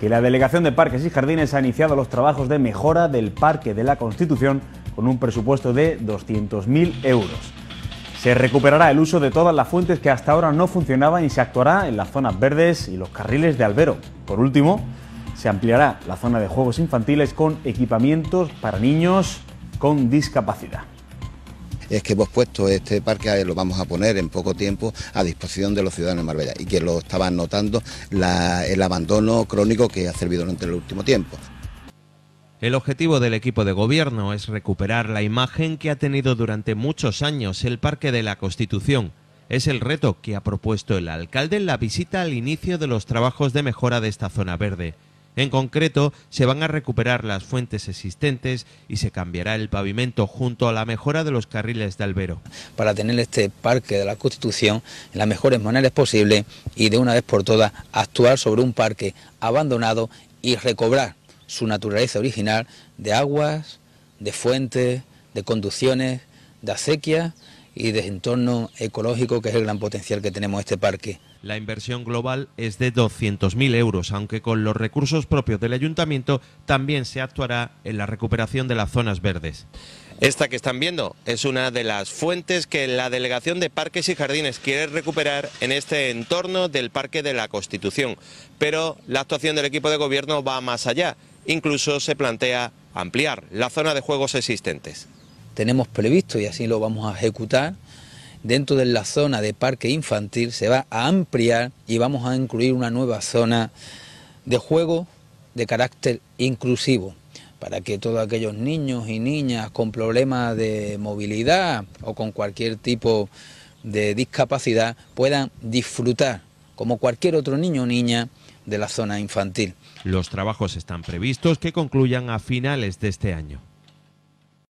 que la Delegación de Parques y Jardines ha iniciado los trabajos de mejora del Parque de la Constitución con un presupuesto de 200.000 euros. Se recuperará el uso de todas las fuentes que hasta ahora no funcionaban y se actuará en las zonas verdes y los carriles de albero. Por último, se ampliará la zona de juegos infantiles con equipamientos para niños con discapacidad es que hemos puesto este parque, eh, lo vamos a poner en poco tiempo a disposición de los ciudadanos de Marbella y que lo estaban notando el abandono crónico que ha servido durante el último tiempo. El objetivo del equipo de gobierno es recuperar la imagen que ha tenido durante muchos años el Parque de la Constitución. Es el reto que ha propuesto el alcalde en la visita al inicio de los trabajos de mejora de esta zona verde. En concreto, se van a recuperar las fuentes existentes y se cambiará el pavimento junto a la mejora de los carriles de Albero. Para tener este parque de la Constitución en las mejores maneras posibles y de una vez por todas actuar sobre un parque abandonado y recobrar su naturaleza original de aguas, de fuentes, de conducciones, de acequias y de entorno ecológico, que es el gran potencial que tenemos este parque. La inversión global es de 200.000 euros, aunque con los recursos propios del ayuntamiento también se actuará en la recuperación de las zonas verdes. Esta que están viendo es una de las fuentes que la Delegación de Parques y Jardines quiere recuperar en este entorno del Parque de la Constitución. Pero la actuación del equipo de gobierno va más allá. Incluso se plantea ampliar la zona de juegos existentes tenemos previsto y así lo vamos a ejecutar. Dentro de la zona de parque infantil se va a ampliar y vamos a incluir una nueva zona de juego de carácter inclusivo para que todos aquellos niños y niñas con problemas de movilidad o con cualquier tipo de discapacidad puedan disfrutar como cualquier otro niño o niña de la zona infantil. Los trabajos están previstos que concluyan a finales de este año.